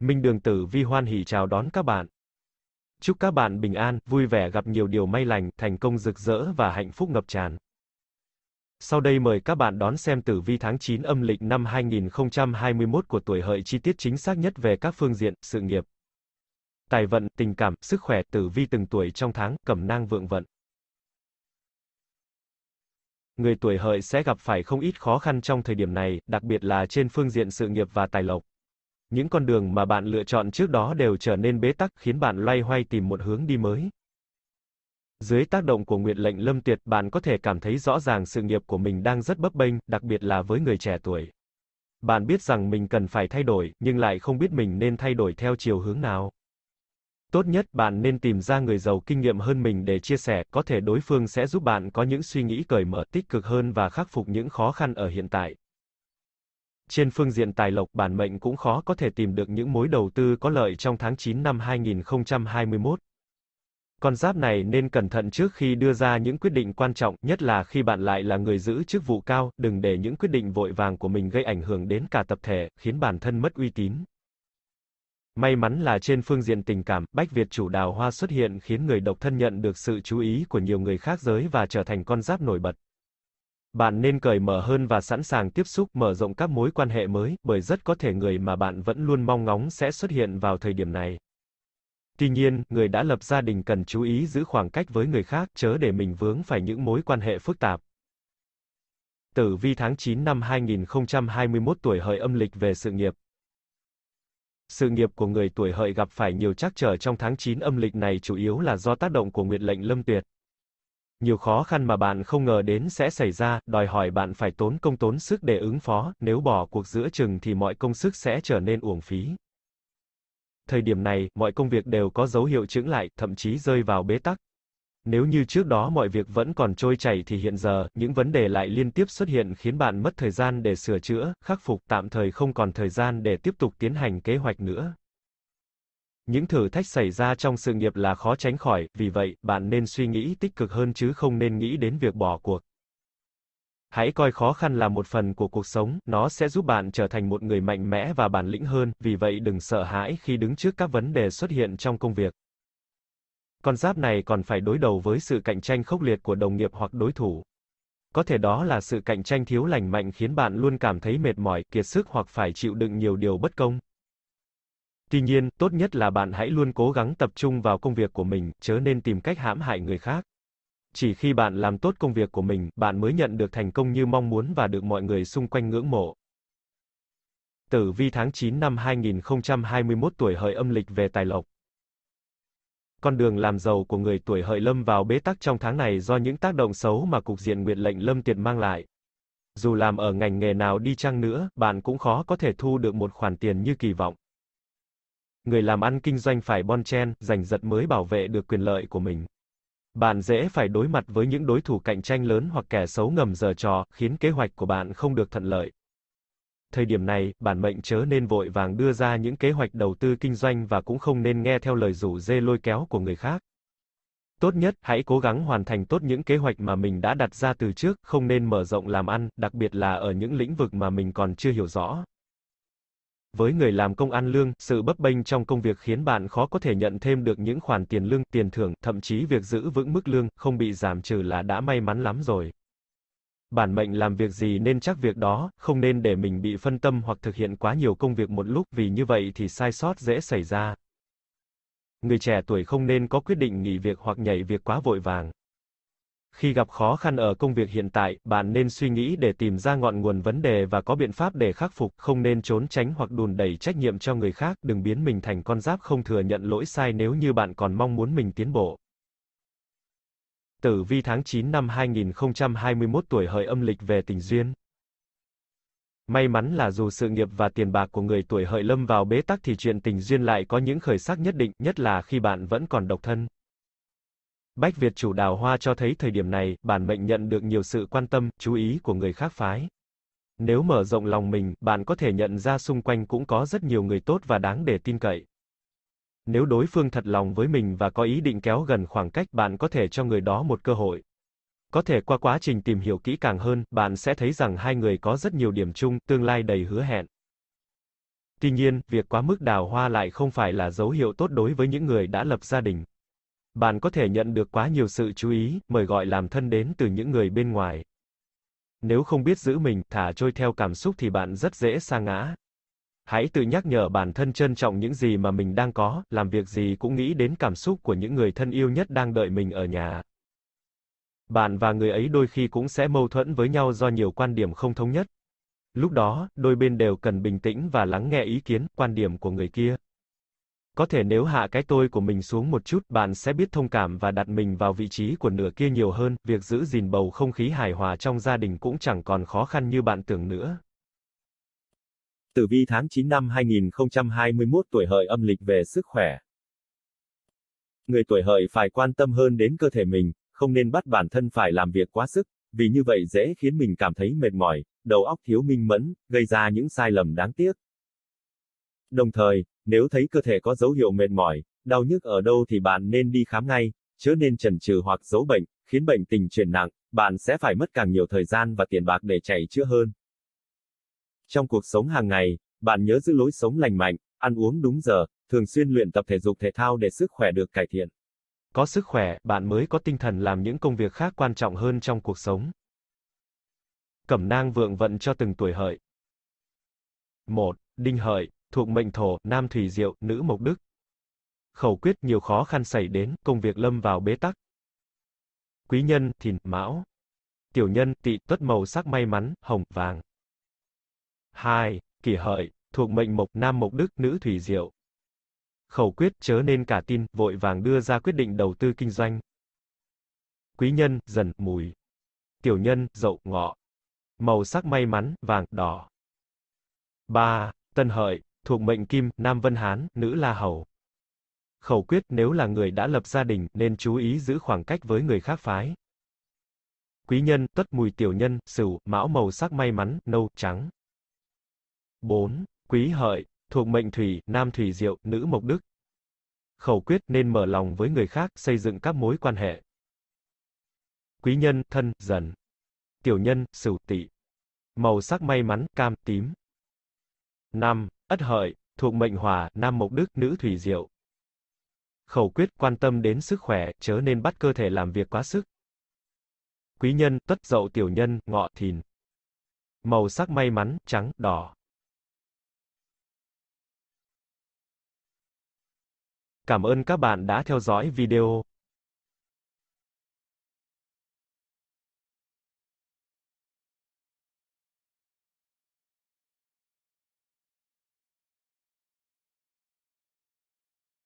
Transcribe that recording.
Minh Đường Tử Vi hoan hỉ chào đón các bạn. Chúc các bạn bình an, vui vẻ gặp nhiều điều may lành, thành công rực rỡ và hạnh phúc ngập tràn. Sau đây mời các bạn đón xem tử vi tháng 9 âm lịch năm 2021 của tuổi hợi chi tiết chính xác nhất về các phương diện, sự nghiệp, tài vận, tình cảm, sức khỏe, tử vi từng tuổi trong tháng, cẩm nang vượng vận. Người tuổi hợi sẽ gặp phải không ít khó khăn trong thời điểm này, đặc biệt là trên phương diện sự nghiệp và tài lộc những con đường mà bạn lựa chọn trước đó đều trở nên bế tắc khiến bạn loay hoay tìm một hướng đi mới. Dưới tác động của nguyện lệnh lâm tuyệt, bạn có thể cảm thấy rõ ràng sự nghiệp của mình đang rất bấp bênh, đặc biệt là với người trẻ tuổi. Bạn biết rằng mình cần phải thay đổi, nhưng lại không biết mình nên thay đổi theo chiều hướng nào. Tốt nhất bạn nên tìm ra người giàu kinh nghiệm hơn mình để chia sẻ, có thể đối phương sẽ giúp bạn có những suy nghĩ cởi mở tích cực hơn và khắc phục những khó khăn ở hiện tại. Trên phương diện tài lộc bản mệnh cũng khó có thể tìm được những mối đầu tư có lợi trong tháng 9 năm 2021. Con giáp này nên cẩn thận trước khi đưa ra những quyết định quan trọng, nhất là khi bạn lại là người giữ chức vụ cao, đừng để những quyết định vội vàng của mình gây ảnh hưởng đến cả tập thể, khiến bản thân mất uy tín. May mắn là trên phương diện tình cảm, Bách Việt chủ đào hoa xuất hiện khiến người độc thân nhận được sự chú ý của nhiều người khác giới và trở thành con giáp nổi bật. Bạn nên cởi mở hơn và sẵn sàng tiếp xúc, mở rộng các mối quan hệ mới, bởi rất có thể người mà bạn vẫn luôn mong ngóng sẽ xuất hiện vào thời điểm này. Tuy nhiên, người đã lập gia đình cần chú ý giữ khoảng cách với người khác, chớ để mình vướng phải những mối quan hệ phức tạp. Tử vi tháng 9 năm 2021 tuổi hợi âm lịch về sự nghiệp. Sự nghiệp của người tuổi hợi gặp phải nhiều trắc trở trong tháng 9 âm lịch này chủ yếu là do tác động của nguyệt lệnh lâm tuyệt nhiều khó khăn mà bạn không ngờ đến sẽ xảy ra, đòi hỏi bạn phải tốn công tốn sức để ứng phó, nếu bỏ cuộc giữa chừng thì mọi công sức sẽ trở nên uổng phí. Thời điểm này, mọi công việc đều có dấu hiệu chững lại, thậm chí rơi vào bế tắc. Nếu như trước đó mọi việc vẫn còn trôi chảy thì hiện giờ, những vấn đề lại liên tiếp xuất hiện khiến bạn mất thời gian để sửa chữa, khắc phục, tạm thời không còn thời gian để tiếp tục tiến hành kế hoạch nữa. Những thử thách xảy ra trong sự nghiệp là khó tránh khỏi, vì vậy, bạn nên suy nghĩ tích cực hơn chứ không nên nghĩ đến việc bỏ cuộc. Hãy coi khó khăn là một phần của cuộc sống, nó sẽ giúp bạn trở thành một người mạnh mẽ và bản lĩnh hơn, vì vậy đừng sợ hãi khi đứng trước các vấn đề xuất hiện trong công việc. Con giáp này còn phải đối đầu với sự cạnh tranh khốc liệt của đồng nghiệp hoặc đối thủ. Có thể đó là sự cạnh tranh thiếu lành mạnh khiến bạn luôn cảm thấy mệt mỏi, kiệt sức hoặc phải chịu đựng nhiều điều bất công. Tuy nhiên, tốt nhất là bạn hãy luôn cố gắng tập trung vào công việc của mình, chớ nên tìm cách hãm hại người khác. Chỉ khi bạn làm tốt công việc của mình, bạn mới nhận được thành công như mong muốn và được mọi người xung quanh ngưỡng mộ. Tử vi tháng 9 năm 2021 tuổi hợi âm lịch về tài lộc. Con đường làm giàu của người tuổi hợi lâm vào bế tắc trong tháng này do những tác động xấu mà cục diện nguyệt lệnh lâm tiệt mang lại. Dù làm ở ngành nghề nào đi chăng nữa, bạn cũng khó có thể thu được một khoản tiền như kỳ vọng người làm ăn kinh doanh phải bon chen, giành giật mới bảo vệ được quyền lợi của mình. Bạn dễ phải đối mặt với những đối thủ cạnh tranh lớn hoặc kẻ xấu ngầm giở trò, khiến kế hoạch của bạn không được thuận lợi. Thời điểm này, bản mệnh chớ nên vội vàng đưa ra những kế hoạch đầu tư kinh doanh và cũng không nên nghe theo lời rủ dê lôi kéo của người khác. Tốt nhất, hãy cố gắng hoàn thành tốt những kế hoạch mà mình đã đặt ra từ trước, không nên mở rộng làm ăn, đặc biệt là ở những lĩnh vực mà mình còn chưa hiểu rõ. Với người làm công ăn lương, sự bấp bênh trong công việc khiến bạn khó có thể nhận thêm được những khoản tiền lương, tiền thưởng, thậm chí việc giữ vững mức lương, không bị giảm trừ là đã may mắn lắm rồi. Bản mệnh làm việc gì nên chắc việc đó, không nên để mình bị phân tâm hoặc thực hiện quá nhiều công việc một lúc, vì như vậy thì sai sót dễ xảy ra. Người trẻ tuổi không nên có quyết định nghỉ việc hoặc nhảy việc quá vội vàng khi gặp khó khăn ở công việc hiện tại, bạn nên suy nghĩ để tìm ra ngọn nguồn vấn đề và có biện pháp để khắc phục, không nên trốn tránh hoặc đùn đẩy trách nhiệm cho người khác, đừng biến mình thành con giáp không thừa nhận lỗi sai nếu như bạn còn mong muốn mình tiến bộ. Tử vi tháng 9 năm 2021 tuổi hợi âm lịch về tình duyên. May mắn là dù sự nghiệp và tiền bạc của người tuổi hợi lâm vào bế tắc thì chuyện tình duyên lại có những khởi sắc nhất định, nhất là khi bạn vẫn còn độc thân. Bách Việt chủ đào hoa cho thấy thời điểm này, bản mệnh nhận được nhiều sự quan tâm, chú ý của người khác phái. Nếu mở rộng lòng mình, bạn có thể nhận ra xung quanh cũng có rất nhiều người tốt và đáng để tin cậy. Nếu đối phương thật lòng với mình và có ý định kéo gần khoảng cách, bạn có thể cho người đó một cơ hội. Có thể qua quá trình tìm hiểu kỹ càng hơn, bạn sẽ thấy rằng hai người có rất nhiều điểm chung, tương lai đầy hứa hẹn. Tuy nhiên, việc quá mức đào hoa lại không phải là dấu hiệu tốt đối với những người đã lập gia đình bạn có thể nhận được quá nhiều sự chú ý, mời gọi làm thân đến từ những người bên ngoài. Nếu không biết giữ mình, thả trôi theo cảm xúc thì bạn rất dễ sa ngã. Hãy tự nhắc nhở bản thân trân trọng những gì mà mình đang có, làm việc gì cũng nghĩ đến cảm xúc của những người thân yêu nhất đang đợi mình ở nhà. Bạn và người ấy đôi khi cũng sẽ mâu thuẫn với nhau do nhiều quan điểm không thống nhất. Lúc đó, đôi bên đều cần bình tĩnh và lắng nghe ý kiến, quan điểm của người kia. Có thể nếu hạ cái tôi của mình xuống một chút, bạn sẽ biết thông cảm và đặt mình vào vị trí của nửa kia nhiều hơn, việc giữ gìn bầu không khí hài hòa trong gia đình cũng chẳng còn khó khăn như bạn tưởng nữa. Tử vi tháng 9 năm 2021 tuổi hợi âm lịch về sức khỏe. Người tuổi hợi phải quan tâm hơn đến cơ thể mình, không nên bắt bản thân phải làm việc quá sức, vì như vậy dễ khiến mình cảm thấy mệt mỏi, đầu óc thiếu minh mẫn, gây ra những sai lầm đáng tiếc. Đồng thời, nếu thấy cơ thể có dấu hiệu mệt mỏi, đau nhức ở đâu thì bạn nên đi khám ngay, chứ nên chần chừ hoặc giấu bệnh, khiến bệnh tình chuyển nặng, bạn sẽ phải mất càng nhiều thời gian và tiền bạc để chạy chữa hơn. Trong cuộc sống hàng ngày, bạn nhớ giữ lối sống lành mạnh, ăn uống đúng giờ, thường xuyên luyện tập thể dục thể thao để sức khỏe được cải thiện. Có sức khỏe, bạn mới có tinh thần làm những công việc khác quan trọng hơn trong cuộc sống. Cẩm nang vượng vận cho từng tuổi hợi. 1. Đinh hợi thuộc mệnh thổ, nam thủy diệu, nữ mộc đức. Khẩu quyết nhiều khó khăn xảy đến, công việc lâm vào bế tắc. Quý nhân, thìn, mão. Tiểu nhân, tỵ, tuất màu sắc may mắn, hồng, vàng. 2. Kỷ hợi, thuộc mệnh mộc, nam mộc đức, nữ thủy diệu. Khẩu quyết chớ nên cả tin, vội vàng đưa ra quyết định đầu tư kinh doanh. Quý nhân, dần, mùi. Tiểu nhân, dậu, ngọ. Màu sắc may mắn, vàng, đỏ. 3. Tân hợi, thuộc mệnh kim, nam vân hán, nữ la hầu. Khẩu quyết nếu là người đã lập gia đình, nên chú ý giữ khoảng cách với người khác phái. Quý nhân, tất mùi tiểu nhân, sửu, mão màu sắc may mắn, nâu, trắng. 4. Quý hợi, thuộc mệnh thủy, nam thủy diệu, nữ mộc đức. Khẩu quyết nên mở lòng với người khác, xây dựng các mối quan hệ. Quý nhân, thân, dần. Tiểu nhân, sửu tỵ. Màu sắc may mắn, cam, tím. 5. Ất hợi, thuộc mệnh hỏa, nam mộc đức, nữ thủy diệu. Khẩu quyết quan tâm đến sức khỏe, chớ nên bắt cơ thể làm việc quá sức. Quý nhân, tuất dậu tiểu nhân, ngọ thìn. Màu sắc may mắn, trắng, đỏ. Cảm ơn các bạn đã theo dõi video.